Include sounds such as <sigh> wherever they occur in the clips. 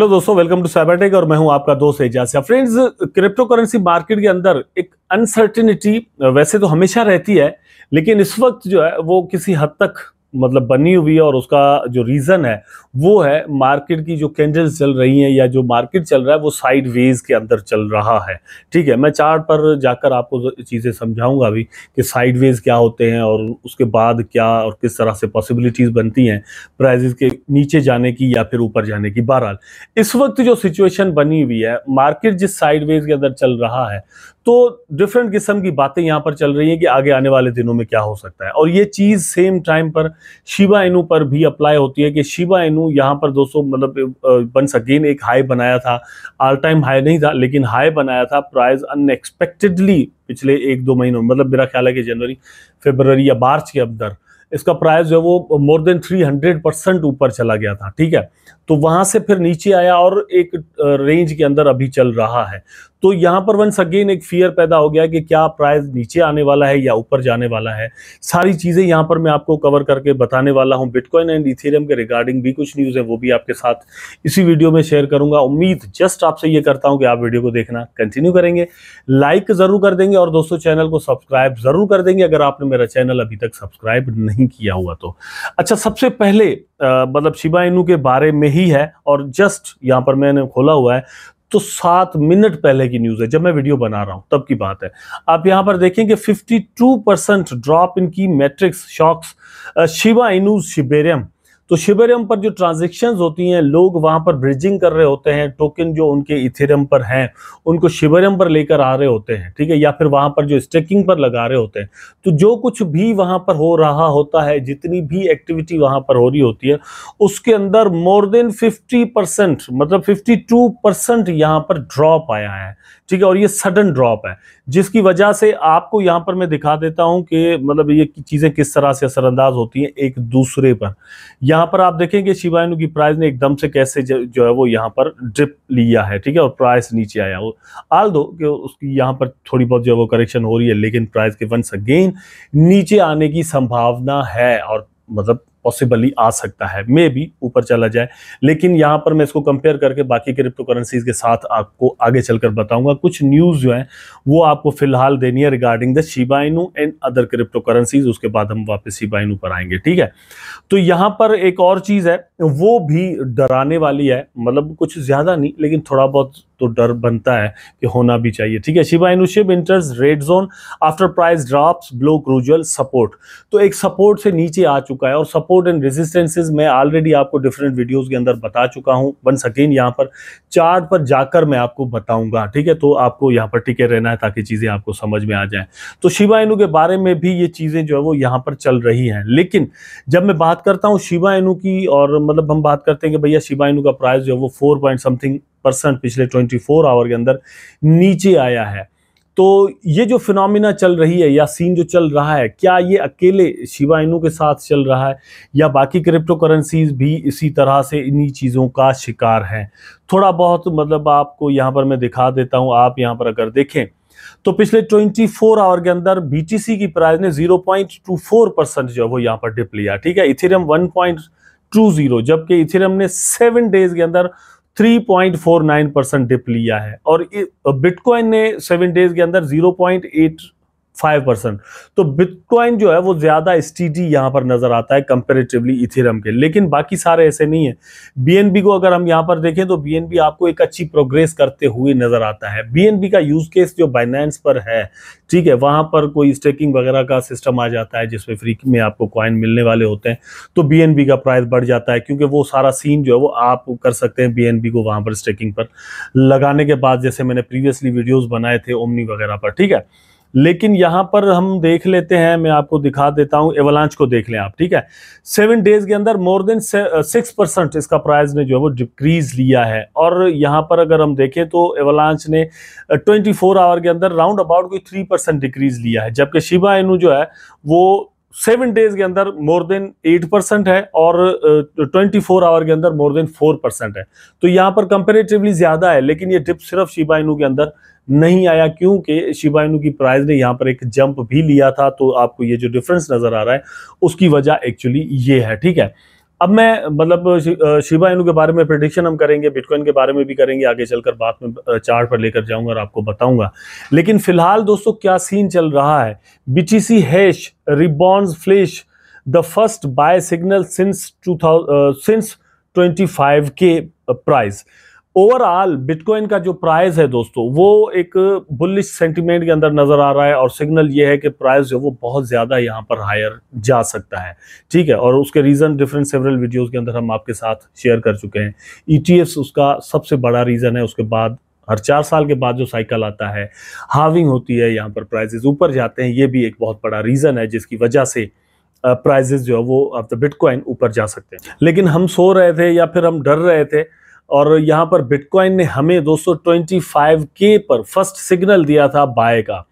hello दोस्तों welcome to Cybertech और मैं हूं आपका दोस्त Ejaz friends cryptocurrency market के अंदर एक अनसर्टिनिटी वैसे तो हमेशा रहती है लेकिन इस वक्त जो है वो किसी हद तक मतलब बनी हुई है और उसका जो रीज़न है वो है मार्केट की जो कैंडल्स चल रही हैं या जो मार्केट चल रहा है वो साइड वेज के अंदर चल रहा है ठीक है मैं चार्ट पर जाकर आपको चीज़ें समझाऊंगा अभी कि साइड वेज क्या होते हैं और उसके बाद क्या और किस तरह से पॉसिबिलिटीज़ बनती हैं प्राइजेस के नीचे जाने की या फिर ऊपर जाने की बहरहाल इस वक्त जो सिचुएशन बनी हुई है मार्केट जिस साइड वेज के अंदर चल रहा है तो डिफरेंट किस्म की बातें यहाँ पर चल रही हैं कि आगे आने वाले दिनों में क्या हो सकता है और ये चीज़ सेम टाइम पर शिवा इनू पर भी अप्लाई होती है कि शिवा इनू यहाँ पर दोस्तों मतलब बन सकेन एक हाई बनाया था ऑल टाइम हाई नहीं था लेकिन हाई बनाया था प्राइस अनएक्सपेक्टेडली पिछले एक दो महीनों मतलब मेरा ख्याल है कि जनवरी फेबररी या मार्च के अंदर इसका प्राइस जो है वो मोर देन 300 परसेंट ऊपर चला गया था ठीक है तो वहां से फिर नीचे आया और एक रेंज के अंदर अभी चल रहा है तो यहां पर वंस अगेन एक फियर पैदा हो गया कि क्या प्राइस नीचे आने वाला है या ऊपर जाने वाला है सारी चीज़ें यहाँ पर मैं आपको कवर करके बताने वाला हूँ बिटकॉइन एंड इथेरियम के रिगार्डिंग भी कुछ न्यूज़ है वो भी आपके साथ इसी वीडियो में शेयर करूंगा उम्मीद जस्ट आपसे ये करता हूं कि आप वीडियो को देखना कंटिन्यू करेंगे लाइक ज़रूर कर देंगे और दोस्तों चैनल को सब्सक्राइब ज़रूर कर देंगे अगर आपने मेरा चैनल अभी तक सब्सक्राइब नहीं किया हुआ तो अच्छा सबसे पहले मतलब शिबा इनू के बारे में ही है और जस्ट यहां पर मैंने खोला हुआ है तो सात मिनट पहले की न्यूज है जब मैं वीडियो बना रहा हूं तब की बात है आप यहां पर देखेंगे 52 परसेंट ड्रॉप इनकी metrics shocks Shiba Inu's Shibarium तो शिवरियम पर जो ट्रांजेक्शन होती हैं लोग वहां पर ब्रिजिंग कर रहे होते हैं टोकन जो उनके इथेरियम पर हैं उनको शिवरियम पर लेकर आ रहे होते हैं ठीक है या फिर वहां पर जो स्टेकिंग पर लगा रहे होते हैं तो जो कुछ भी वहां पर हो रहा होता है जितनी भी एक्टिविटी वहां पर हो रही होती है उसके अंदर मोर देन फिफ्टी परसेंट मतलब फिफ्टी टू परसेंट यहाँ पर ड्रॉप आया है ठीक है और ये सडन ड्रॉप है जिसकी वजह से आपको यहां पर मैं दिखा देता हूं कि मतलब ये चीज़ें किस तरह से असरअंदाज होती हैं एक दूसरे पर यहाँ पर आप देखेंगे शिवायनु की प्राइस ने एकदम से कैसे जो है वो यहाँ पर ड्रिप लिया है ठीक है और प्राइस नीचे आया वो आल दो कि उसकी यहाँ पर थोड़ी बहुत जो है वो करेक्शन हो रही है लेकिन प्राइस के वंस अगेन नीचे आने की संभावना है और मतलब पॉसिबली आ सकता है मे भी ऊपर चला जाए लेकिन यहाँ पर मैं इसको कंपेयर करके बाकी क्रिप्टो करेंसीज के साथ आपको आगे चलकर बताऊंगा कुछ न्यूज़ जो है वो आपको फिलहाल देनी है regarding the Shiba Inu and other cryptocurrencies उसके बाद हम वापस शिबाइनू पर आएंगे ठीक है तो यहां पर एक और चीज़ है वो भी डराने वाली है मतलब कुछ ज़्यादा नहीं लेकिन थोड़ा बहुत तो डर बनता है कि होना भी चाहिए ठीक है Shiba Inu SHIB enters red zone after price drops below crucial support तो एक सपोर्ट से नीचे आ चुका है और सपोर्ट एंड रेजिस्टेंसेज मैं ऑलरेडी आपको डिफरेंट वीडियोज के अंदर बता चुका हूँ वन अगेन यहाँ पर चार्ट पर जाकर मैं आपको बताऊंगा ठीक है तो आपको यहाँ पर टिके रहना है ताकि चीज़ें आपको समझ में आ जाए तो शिवा इनु के बारे में भी ये चीज़ें जो है वो यहाँ पर चल रही हैं लेकिन जब मैं बात करता हूँ शिवा इनु की और मतलब हम बात करते हैं कि भैया शिवा इनु का प्राइस जो है वो फोर पॉइंट समथिंग परसेंट पिछले 24 आवर के अंदर नीचे आया है तो ये जो फिनोमिना चल रही है या सीन जो चल रहा है क्या ये अकेले शिवा इनू के साथ चल रहा है या बाकी क्रिप्टो करेंसीज भी इसी तरह से इन्हीं चीज़ों का शिकार हैं थोड़ा बहुत मतलब आपको यहाँ पर मैं दिखा देता हूँ आप यहाँ पर अगर देखें तो पिछले 24 फोर आवर के अंदर BTC की प्राइस ने 0.24 परसेंट जो है वो यहाँ पर डिप लिया ठीक है इथेरियम 1.20 जबकि इथेरियम ने सेवन डेज के अंदर 3.49 परसेंट डिप लिया है और बिटकॉइन ने सेवन डेज के अंदर फाइव परसेंट तो बिटकॉइन जो है वो ज़्यादा स्टीडी यहाँ पर नज़र आता है कंपेरेटिवली इथेरम के लेकिन बाकी सारे ऐसे नहीं है बीएनबी को अगर हम यहाँ पर देखें तो बीएनबी आपको एक अच्छी प्रोग्रेस करते हुए नज़र आता है बीएनबी का यूज़ केस जो बाइनेंस पर है ठीक है वहाँ पर कोई स्टेकिंग वगैरह का सिस्टम आ जाता है जिसमें फ्री में आपको कॉइन मिलने वाले होते हैं तो बी का प्राइस बढ़ जाता है क्योंकि वो सारा सीन जो है वो आप कर सकते हैं बी को वहाँ पर स्टेकिंग पर लगाने के बाद जैसे मैंने प्रीवियसली वीडियोज़ बनाए थे ओमनी वगैरह पर ठीक है लेकिन यहाँ पर हम देख लेते हैं मैं आपको दिखा देता हूँ एवलांच को देख लें आप ठीक है सेवन डेज के अंदर मोर देन सिक्स परसेंट इसका प्राइस ने जो है वो डिक्रीज लिया है और यहाँ पर अगर हम देखें तो एवलांच ने ट्वेंटी फोर आवर के अंदर राउंड अबाउट कोई थ्री परसेंट डिक्रीज लिया है जबकि शिबा इनू जो है वो सेवन डेज के अंदर मोर देन एट परसेंट है और ट्वेंटी फोर आवर के अंदर मोर देन फोर परसेंट है तो यहाँ पर कंपेरेटिवली ज्यादा है लेकिन ये डिप सिर्फ शिबाइनू के अंदर नहीं आया क्योंकि शिबाइनू की प्राइस ने यहाँ पर एक जंप भी लिया था तो आपको ये जो डिफरेंस नजर आ रहा है उसकी वजह एक्चुअली ये है ठीक है अब मैं मतलब शिवा इनू के बारे में प्रडिक्शन हम करेंगे बिटकॉइन के बारे में भी करेंगे आगे चलकर बात में चार्ट पर लेकर जाऊंगा और आपको बताऊंगा लेकिन फिलहाल दोस्तों क्या सीन चल रहा है BTC hash ribbons flash the first buy signal since two since twenty five के प्राइस ओवरऑल बिटकॉइन का जो प्राइस है दोस्तों वो एक बुलिश सेंटीमेंट के अंदर नजर आ रहा है और सिग्नल ये है कि प्राइस जो वो बहुत ज्यादा यहाँ पर हायर जा सकता है ठीक है और उसके रीजन डिफरेंट सेवरल वीडियोस के अंदर हम आपके साथ शेयर कर चुके हैं ईटीएफ्स e उसका सबसे बड़ा रीजन है उसके बाद हर चार साल के बाद जो साइकिल आता है हाविंग होती है यहाँ पर प्राइजेज ऊपर जाते हैं ये भी एक बहुत बड़ा रीजन है जिसकी वजह से प्राइजेज जो है वो ऑफ द बिटकॉइन ऊपर जा सकते हैं लेकिन हम सो रहे थे या फिर हम डर रहे थे और यहाँ पर बिटकॉइन ने हमें 225 के पर फर्स्ट सिग्नल दिया था बाय का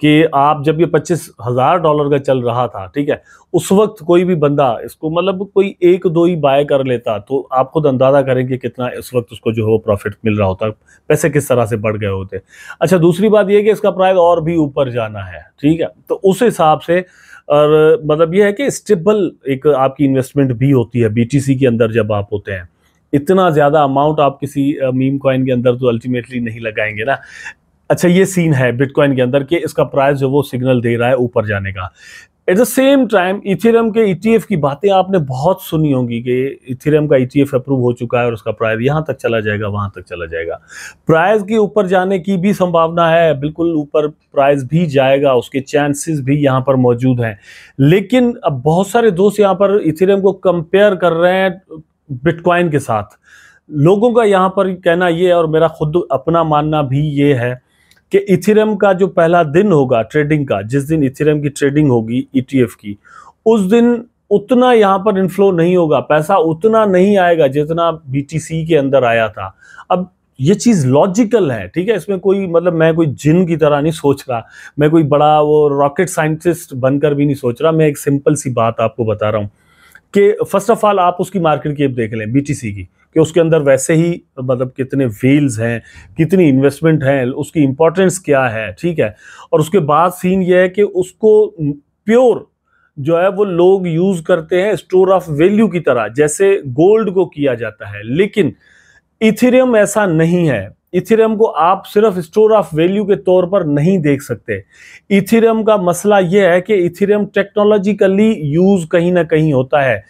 कि आप जब ये पच्चीस हज़ार डॉलर का चल रहा था ठीक है उस वक्त कोई भी बंदा इसको मतलब कोई एक दो ही बाय कर लेता तो आप खुद अंदाज़ा करें कि कितना इस वक्त उसको जो है वो प्रॉफिट मिल रहा होता पैसे किस तरह से बढ़ गए होते अच्छा दूसरी बात यह कि इसका प्राइस और भी ऊपर जाना है ठीक है तो उस हिसाब से और मतलब यह है कि स्टेबल एक आपकी इन्वेस्टमेंट भी होती है बी के अंदर जब आप होते हैं इतना ज़्यादा अमाउंट आप किसी मीम कॉइन के अंदर तो अल्टीमेटली नहीं लगाएंगे ना अच्छा ये सीन है बिटकॉइन के अंदर कि इसका प्राइस जो वो सिग्नल दे रहा है ऊपर जाने का at the same time Ethereum के ईटीएफ e की बातें आपने बहुत सुनी होंगी कि इथेरियम का ईटीएफ e अप्रूव हो चुका है और उसका प्राइस यहाँ तक चला जाएगा वहाँ तक चला जाएगा प्राइस के ऊपर जाने की भी संभावना है बिल्कुल ऊपर प्राइस भी जाएगा उसके चांसेस भी यहाँ पर मौजूद हैं लेकिन अब बहुत सारे दोस्त यहाँ पर इथेरियम को कंपेयर कर रहे हैं बिटकॉइन के साथ लोगों का यहाँ पर कहना ये है और मेरा खुद अपना मानना भी ये है कि इथिरम का जो पहला दिन होगा ट्रेडिंग का जिस दिन इथिरम की ट्रेडिंग होगी ईटीएफ e की उस दिन उतना यहाँ पर इनफ्लो नहीं होगा पैसा उतना नहीं आएगा जितना बीटीसी के अंदर आया था अब ये चीज़ लॉजिकल है ठीक है इसमें कोई मतलब मैं कोई जिन की तरह नहीं सोच रहा मैं कोई बड़ा वो रॉकेट साइंटिस्ट बनकर भी नहीं सोच रहा मैं एक सिंपल सी बात आपको बता रहा हूँ कि फर्स्ट ऑफ ऑल आप उसकी मार्केट की देख लें बीटीसी की कि उसके अंदर वैसे ही मतलब कितने व्हील्स हैं कितनी इन्वेस्टमेंट हैं उसकी इंपॉर्टेंस क्या है ठीक है और उसके बाद सीन ये है कि उसको प्योर जो है वो लोग यूज़ करते हैं स्टोर ऑफ वैल्यू की तरह जैसे गोल्ड को किया जाता है लेकिन इथेरियम ऐसा नहीं है इथेरियम को आप सिर्फ स्टोर ऑफ वैल्यू के तौर पर नहीं देख सकते इथेरियम का मसला यह है कि इथेरियम टेक्नोलॉजिकली यूज कहीं ना कहीं होता है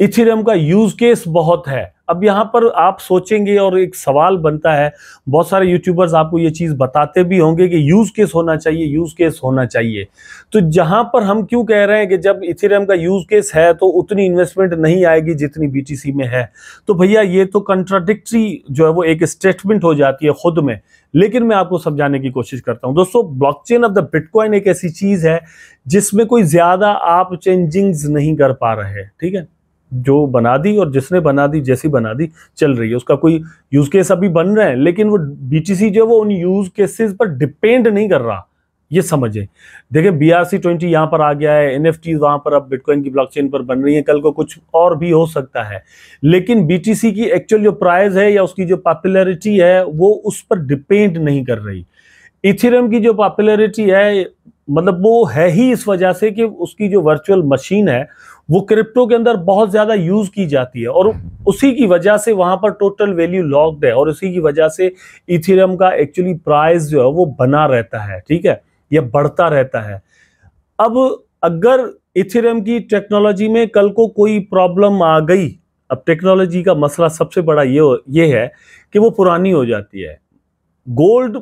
इथेरियम का यूज केस बहुत है अब यहाँ पर आप सोचेंगे और एक सवाल बनता है बहुत सारे यूट्यूबर्स आपको ये चीज़ बताते भी होंगे कि यूज़ केस होना चाहिए यूज़ केस होना चाहिए तो जहाँ पर हम क्यों कह रहे हैं कि जब इथेरियम का यूज़ केस है तो उतनी इन्वेस्टमेंट नहीं आएगी जितनी बीटीसी में है तो भैया ये तो कंट्राडिक्ट्री जो है वो एक स्टेटमेंट हो जाती है खुद में लेकिन मैं आपको समझाने की कोशिश करता हूं दोस्तों ब्लॉकचेन ऑफ द बिटकॉइन एक ऐसी चीज़ है जिसमें कोई ज़्यादा आप चेंजिंग्स नहीं कर पा रहे ठीक है जो बना दी और जिसने बना दी जैसी बना दी चल रही है उसका कोई यूज केस अभी बन रहे हैं लेकिन वो बीटीसी जो वो उन यूज केसेस पर डिपेंड नहीं कर रहा ये समझें देखिए बी आर सी ट्वेंटी यहाँ पर आ गया है एन एफ टी वहाँ पर अब बिटकॉइन की ब्लॉकचेन पर बन रही है कल को कुछ और भी हो सकता है लेकिन बी टी सी की एक्चुअल जो प्राइस है या उसकी जो पॉपुलैरिटी है वो उस पर डिपेंड नहीं कर रही इथिरम की जो पॉपुलैरिटी है मतलब वो है ही इस वजह से कि उसकी जो वर्चुअल मशीन है वो क्रिप्टो के अंदर बहुत ज़्यादा यूज़ की जाती है और उसी की वजह से वहाँ पर टोटल वैल्यू लॉक्ड है और उसी की वजह से इथेरियम का एक्चुअली प्राइस जो है वो बना रहता है ठीक है या बढ़ता रहता है अब अगर इथेरियम की टेक्नोलॉजी में कल को कोई प्रॉब्लम आ गई अब टेक्नोलॉजी का मसला सबसे बड़ा ये ये है कि वो पुरानी हो जाती है गोल्ड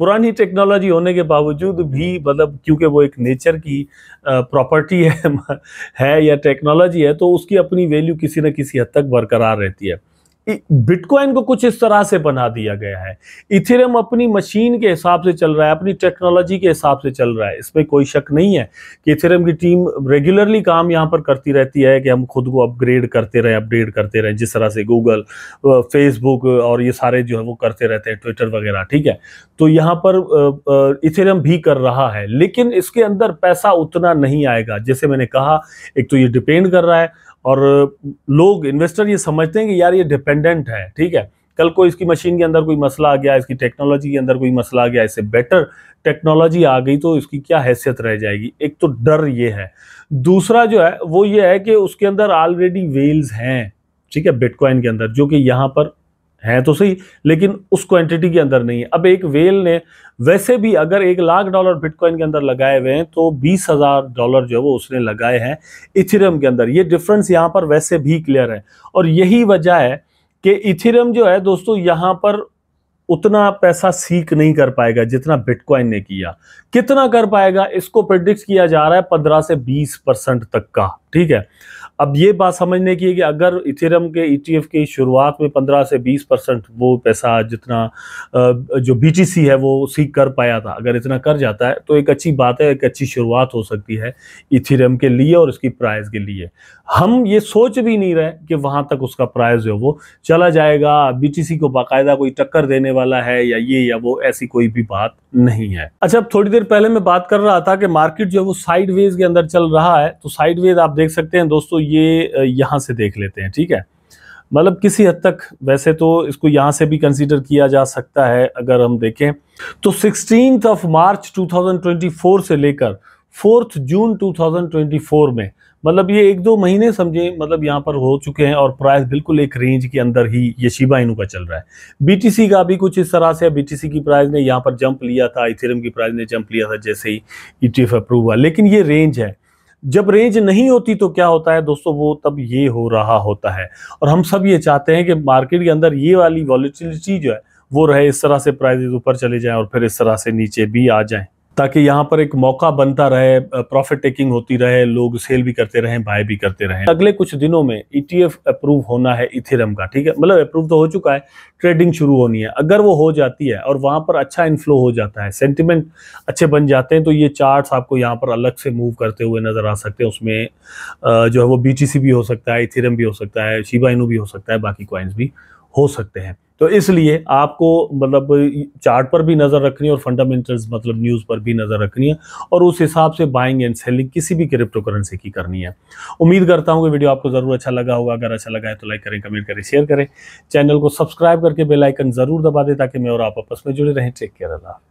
पुरानी टेक्नोलॉजी होने के बावजूद भी मतलब क्योंकि वो एक नेचर की प्रॉपर्टी है <laughs> है या टेक्नोलॉजी है तो उसकी अपनी वैल्यू किसी न किसी हद तक बरकरार रहती है बिटकॉइन को कुछ इस तरह से बना दिया गया है इथेरियम अपनी मशीन के हिसाब से चल रहा है अपनी टेक्नोलॉजी के हिसाब से चल रहा है इसमें कोई शक नहीं है कि इथेरियम की टीम रेगुलरली काम यहां पर करती रहती है कि हम खुद को अपग्रेड करते रहे अपडेट करते रहे जिस तरह से गूगल फेसबुक और ये सारे जो है वो करते रहते हैं ट्विटर वगैरह ठीक है तो यहां पर इथेरियम भी कर रहा है लेकिन इसके अंदर पैसा उतना नहीं आएगा जैसे मैंने कहा एक तो ये डिपेंड कर रहा है और लोग इन्वेस्टर ये समझते हैं कि यार ये डिपेंडेंट है ठीक है कल को इसकी मशीन के अंदर कोई मसला आ गया इसकी टेक्नोलॉजी के अंदर कोई मसला आ गया इससे बेटर टेक्नोलॉजी आ गई तो इसकी क्या हैसियत रह जाएगी एक तो डर ये है दूसरा जो है वो ये है कि उसके अंदर ऑलरेडी वेल्स हैं ठीक है बिटकॉइन के अंदर जो कि यहाँ पर है तो सही लेकिन उस क्वांटिटी के अंदर नहीं है अब एक वेल ने वैसे भी अगर एक लाख डॉलर बिटकॉइन के अंदर लगाए हुए हैं तो बीस हज़ार डॉलर जो है वो उसने लगाए हैं इथिरम के अंदर ये डिफरेंस यहाँ पर वैसे भी क्लियर है और यही वजह है कि इथिरम जो है दोस्तों यहाँ पर उतना पैसा सीख नहीं कर पाएगा जितना बिटकॉइन ने किया कितना कर पाएगा इसको प्रिडिक्ट किया जा रहा है पंद्रह से बीस तक का ठीक है अब ये बात समझने की है कि अगर इथेरियम के ईटीएफ e की शुरुआत में 15 से 20 परसेंट वो पैसा जितना जो बीटीसी है वो सीख कर पाया था अगर इतना कर जाता है तो एक अच्छी बात है एक अच्छी शुरुआत हो सकती है इथेरियम के लिए और इसकी प्राइस के लिए हम ये सोच भी नहीं रहे कि वहाँ तक उसका प्राइस जो वो चला जाएगा बीटीसी को बाकायदा कोई टक्कर देने वाला है या ये या वो ऐसी कोई भी बात नहीं है अच्छा थोड़ी देर पहले मैं बात कर रहा था कि मार्केट जो है वो साइड के अंदर चल रहा है तो साइड आप देख सकते हैं दोस्तों ये यहाँ से देख लेते हैं ठीक है मतलब किसी हद तक वैसे तो इसको यहाँ से भी कंसीडर किया जा सकता है अगर हम देखें तो सिक्सटीन ऑफ मार्च 2024 से लेकर फोर्थ जून 2024 में मतलब ये एक दो महीने समझे मतलब यहाँ पर हो चुके हैं और प्राइस बिल्कुल एक रेंज के अंदर ही ये शिबा इनू का चल रहा है बीटीसी का भी कुछ इस तरह से बीटीसी की प्राइस ने यहाँ पर जंप लिया था इथेरम की प्राइस ने जंप लिया था जैसे ही ई e अप्रूव हुआ लेकिन ये रेंज है जब रेंज नहीं होती तो क्या होता है दोस्तों वो तब ये हो रहा होता है और हम सब ये चाहते हैं कि मार्केट के अंदर ये वाली वॉलिटिलिटी जो है वो रहे इस तरह से प्राइजेज ऊपर चले जाएं और फिर इस तरह से नीचे भी आ जाएं ताकि यहाँ पर एक मौका बनता रहे प्रॉफिट टेकिंग होती रहे लोग सेल भी करते रहें बाय भी करते रहें अगले कुछ दिनों में ईटीएफ e अप्रूव होना है इथेरम का ठीक है मतलब अप्रूव तो हो चुका है ट्रेडिंग शुरू होनी है अगर वो हो जाती है और वहाँ पर अच्छा इनफ्लो हो जाता है सेंटिमेंट अच्छे बन जाते हैं तो ये चार्ट्स आपको यहाँ पर अलग से मूव करते हुए नज़र आ सकते हैं उसमें जो है वो बी भी हो सकता है इथेरम भी हो सकता है शिबाइनू भी हो सकता है बाकी क्वाइंस भी हो सकते हैं तो इसलिए आपको मतलब चार्ट पर भी नज़र रखनी है और फंडामेंटल्स मतलब न्यूज़ पर भी नज़र रखनी है और उस हिसाब से बाइंग एंड सेलिंग किसी भी क्रिप्टो करेंसी की करनी है उम्मीद करता हूँ कि वीडियो आपको ज़रूर अच्छा लगा होगा अगर अच्छा लगा है तो लाइक करें कमेंट करें शेयर करें चैनल को सब्सक्राइब करके बेलाइकन ज़रूर दबा दें ताकि मैं और आप आपस में जुड़े रहें टेक केयर अल्लाह